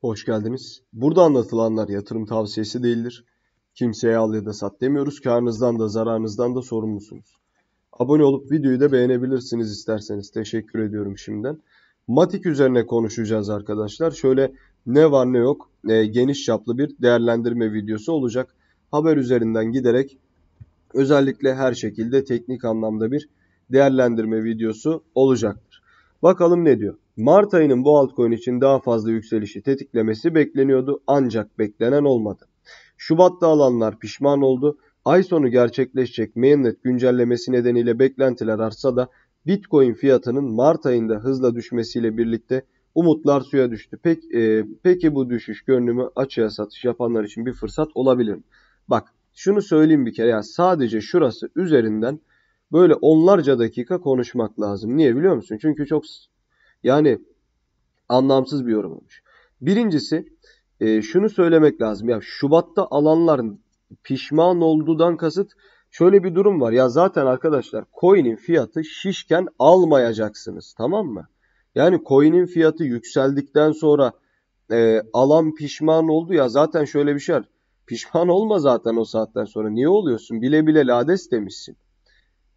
Hoş geldiniz. Burada anlatılanlar yatırım tavsiyesi değildir. Kimseye al ya da sat demiyoruz. Karnınızdan da zararınızdan da sorumlusunuz. Abone olup videoyu da beğenebilirsiniz isterseniz. Teşekkür ediyorum şimdiden. Matik üzerine konuşacağız arkadaşlar. Şöyle ne var ne yok e, geniş çaplı bir değerlendirme videosu olacak. Haber üzerinden giderek özellikle her şekilde teknik anlamda bir değerlendirme videosu olacaktır. Bakalım ne diyor. Mart ayının bu altcoin için daha fazla yükselişi tetiklemesi bekleniyordu ancak beklenen olmadı. Şubat'ta alanlar pişman oldu. Ay sonu gerçekleşecek mainnet güncellemesi nedeniyle beklentiler artsa da Bitcoin fiyatının Mart ayında hızla düşmesiyle birlikte umutlar suya düştü. Peki, e, peki bu düşüş görünümü açığa satış yapanlar için bir fırsat olabilir mi? Bak şunu söyleyeyim bir kere ya sadece şurası üzerinden böyle onlarca dakika konuşmak lazım. Niye biliyor musun? Çünkü çok yani anlamsız bir yorum olmuş. Birincisi e, şunu söylemek lazım. Ya Şubat'ta alanların pişman olduğundan kasıt şöyle bir durum var. Ya zaten arkadaşlar coin'in fiyatı şişken almayacaksınız tamam mı? Yani coin'in fiyatı yükseldikten sonra e, alan pişman oldu ya zaten şöyle bir şey var. Pişman olma zaten o saatten sonra. Niye oluyorsun? Bile bile lades demişsin.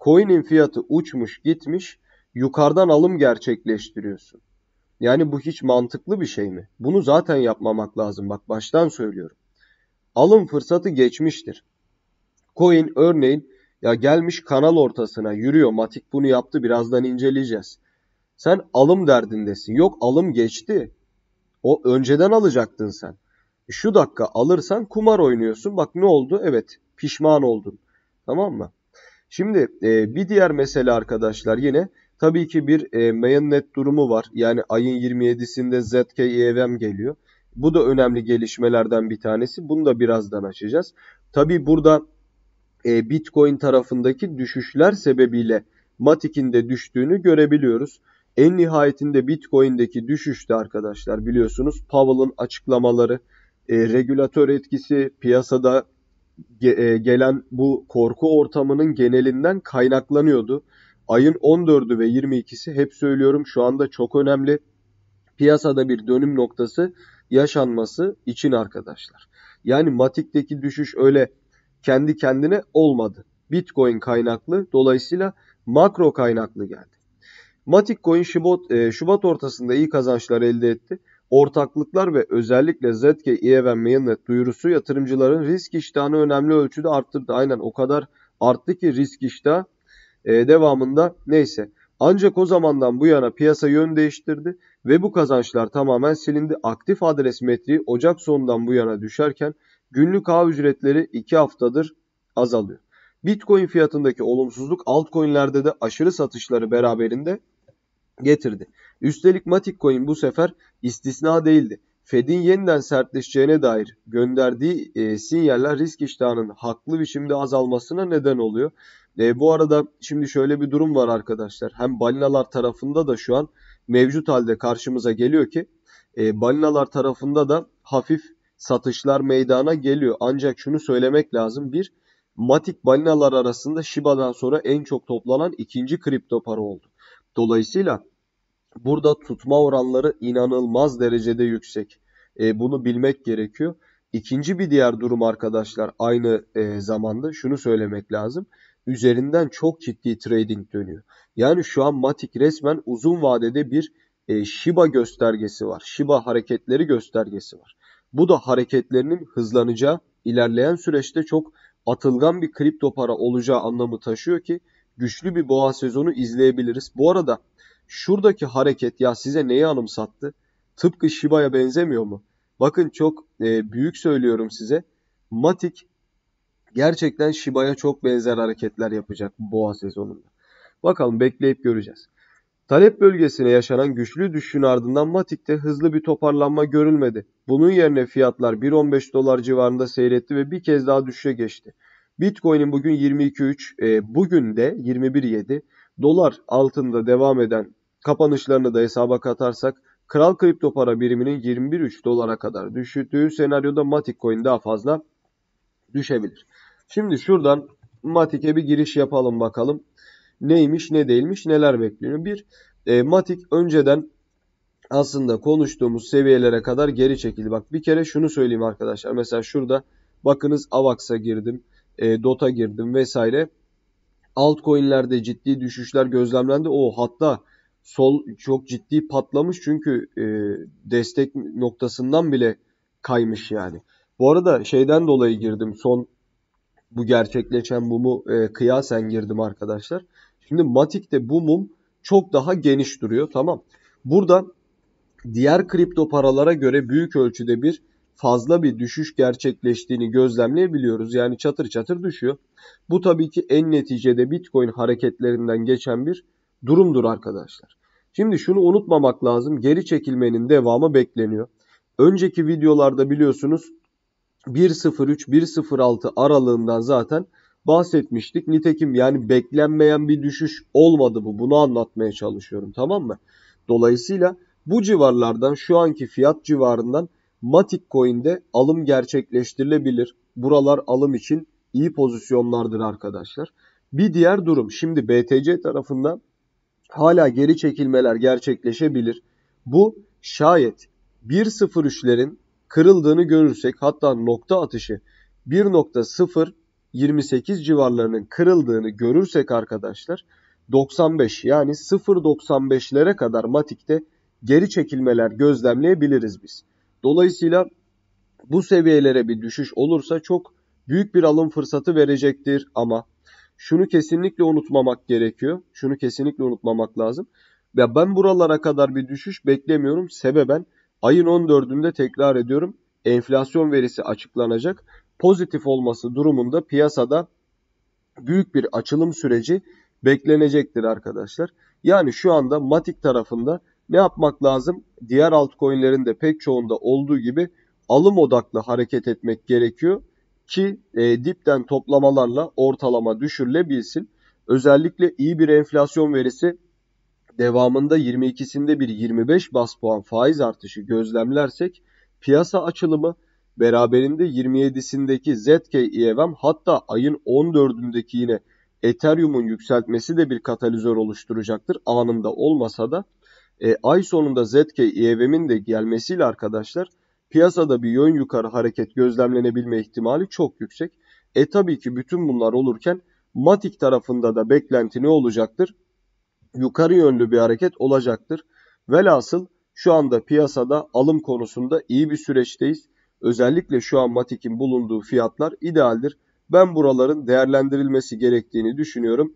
Coin'in fiyatı uçmuş gitmiş yukarıdan alım gerçekleştiriyorsun. Yani bu hiç mantıklı bir şey mi? Bunu zaten yapmamak lazım. Bak baştan söylüyorum. Alım fırsatı geçmiştir. Coin örneğin ya gelmiş kanal ortasına yürüyor. Matik bunu yaptı. Birazdan inceleyeceğiz. Sen alım derdindesin. Yok alım geçti. O önceden alacaktın sen. Şu dakika alırsan kumar oynuyorsun. Bak ne oldu? Evet pişman oldun. Tamam mı? Şimdi e, bir diğer mesele arkadaşlar yine Tabii ki bir e, mainnet durumu var. Yani ayın 27'sinde ZKEVM geliyor. Bu da önemli gelişmelerden bir tanesi. Bunu da birazdan açacağız. Tabii burada e, Bitcoin tarafındaki düşüşler sebebiyle Matik'in de düştüğünü görebiliyoruz. En nihayetinde Bitcoin'deki düşüşte arkadaşlar biliyorsunuz Powell'ın açıklamaları, e, regülatör etkisi, piyasada ge, e, gelen bu korku ortamının genelinden kaynaklanıyordu. Ayın 14'ü ve 22'si hep söylüyorum şu anda çok önemli. Piyasada bir dönüm noktası yaşanması için arkadaşlar. Yani Matik'teki düşüş öyle kendi kendine olmadı. Bitcoin kaynaklı dolayısıyla makro kaynaklı geldi. Matik Coin Şubat, e, Şubat ortasında iyi kazançlar elde etti. Ortaklıklar ve özellikle ZK EVM Mainnet duyurusu yatırımcıların risk iştahını önemli ölçüde arttırdı. Aynen o kadar arttı ki risk iştahı e, devamında neyse. Ancak o zamandan bu yana piyasa yön değiştirdi ve bu kazançlar tamamen silindi. Aktif adres metriği Ocak sonundan bu yana düşerken günlük ağ ücretleri 2 haftadır azalıyor. Bitcoin fiyatındaki olumsuzluk altcoin'lerde de aşırı satışları beraberinde getirdi. Üstelik Matic Coin bu sefer istisna değildi. Fed'in yeniden sertleşeceğine dair gönderdiği e, sinyaller risk iştahının haklı biçimde azalmasına neden oluyor. E, bu arada şimdi şöyle bir durum var arkadaşlar. Hem balinalar tarafında da şu an mevcut halde karşımıza geliyor ki e, balinalar tarafında da hafif satışlar meydana geliyor. Ancak şunu söylemek lazım. Bir, Matik balinalar arasında Shiba'dan sonra en çok toplanan ikinci kripto para oldu. Dolayısıyla burada tutma oranları inanılmaz derecede yüksek. E, bunu bilmek gerekiyor. İkinci bir diğer durum arkadaşlar aynı e, zamanda şunu söylemek lazım üzerinden çok ciddi trading dönüyor. Yani şu an Matic resmen uzun vadede bir e, Shiba göstergesi var. Shiba hareketleri göstergesi var. Bu da hareketlerinin hızlanacağı, ilerleyen süreçte çok atılgan bir kripto para olacağı anlamı taşıyor ki güçlü bir boğa sezonu izleyebiliriz. Bu arada şuradaki hareket ya size neyi anımsattı? Tıpkı Shiba'ya benzemiyor mu? Bakın çok e, büyük söylüyorum size. Matic Gerçekten Shiba'ya çok benzer hareketler yapacak boğa sezonunda. Bakalım bekleyip göreceğiz. Talep bölgesine yaşanan güçlü düşüşün ardından Matik'te hızlı bir toparlanma görülmedi. Bunun yerine fiyatlar 1.15 dolar civarında seyretti ve bir kez daha düşüşe geçti. Bitcoin'in bugün 22.3, e, bugün de 21.7 dolar altında devam eden kapanışlarını da hesaba katarsak kral kripto para biriminin 21.3 dolara kadar düşüttüğü senaryoda Matic Coin daha fazla düşebilir. Şimdi şuradan Matik'e bir giriş yapalım bakalım. Neymiş ne değilmiş neler bekliyor. Bir e, Matik önceden aslında konuştuğumuz seviyelere kadar geri çekildi. Bak bir kere şunu söyleyeyim arkadaşlar. Mesela şurada bakınız Avax'a girdim. E, Dota girdim vesaire. Altcoin'lerde ciddi düşüşler gözlemlendi. O hatta sol çok ciddi patlamış çünkü e, destek noktasından bile kaymış yani. Bu arada şeyden dolayı girdim son bu gerçekleşen mumu e, kıyasen girdim arkadaşlar. Şimdi Matik'te bu mum çok daha geniş duruyor tamam. Burada diğer kripto paralara göre büyük ölçüde bir fazla bir düşüş gerçekleştiğini gözlemleyebiliyoruz. Yani çatır çatır düşüyor. Bu tabii ki en neticede Bitcoin hareketlerinden geçen bir durumdur arkadaşlar. Şimdi şunu unutmamak lazım. Geri çekilmenin devamı bekleniyor. Önceki videolarda biliyorsunuz 1.03-1.06 aralığından zaten bahsetmiştik. Nitekim yani beklenmeyen bir düşüş olmadı bu. Bunu anlatmaya çalışıyorum tamam mı? Dolayısıyla bu civarlardan şu anki fiyat civarından Matic Coin'de alım gerçekleştirilebilir. Buralar alım için iyi pozisyonlardır arkadaşlar. Bir diğer durum şimdi BTC tarafından hala geri çekilmeler gerçekleşebilir. Bu şayet 1.03'lerin kırıldığını görürsek hatta nokta atışı 1.028 civarlarının kırıldığını görürsek arkadaşlar 95 yani 0.95'lere kadar matikte geri çekilmeler gözlemleyebiliriz biz. Dolayısıyla bu seviyelere bir düşüş olursa çok büyük bir alım fırsatı verecektir ama şunu kesinlikle unutmamak gerekiyor. Şunu kesinlikle unutmamak lazım. Ya ben buralara kadar bir düşüş beklemiyorum. Sebeben Ayın 14'ünde tekrar ediyorum enflasyon verisi açıklanacak. Pozitif olması durumunda piyasada büyük bir açılım süreci beklenecektir arkadaşlar. Yani şu anda Matik tarafında ne yapmak lazım? Diğer altcoin'lerin de pek çoğunda olduğu gibi alım odaklı hareket etmek gerekiyor ki e, dipten toplamalarla ortalama düşürülebilsin. Özellikle iyi bir enflasyon verisi devamında 22'sinde bir 25 bas puan faiz artışı gözlemlersek piyasa açılımı beraberinde 27'sindeki ZK-EVM hatta ayın 14'ündeki yine Ethereum'un yükseltmesi de bir katalizör oluşturacaktır anında olmasa da. E, ay sonunda ZK EVM'in de gelmesiyle arkadaşlar piyasada bir yön yukarı hareket gözlemlenebilme ihtimali çok yüksek. E tabii ki bütün bunlar olurken Matic tarafında da beklenti ne olacaktır? yukarı yönlü bir hareket olacaktır. Velhasıl şu anda piyasada alım konusunda iyi bir süreçteyiz. Özellikle şu an Matik'in bulunduğu fiyatlar idealdir. Ben buraların değerlendirilmesi gerektiğini düşünüyorum.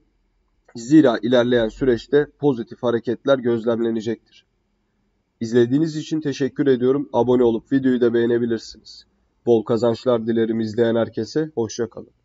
Zira ilerleyen süreçte pozitif hareketler gözlemlenecektir. İzlediğiniz için teşekkür ediyorum. Abone olup videoyu da beğenebilirsiniz. Bol kazançlar dilerim izleyen herkese. Hoşçakalın.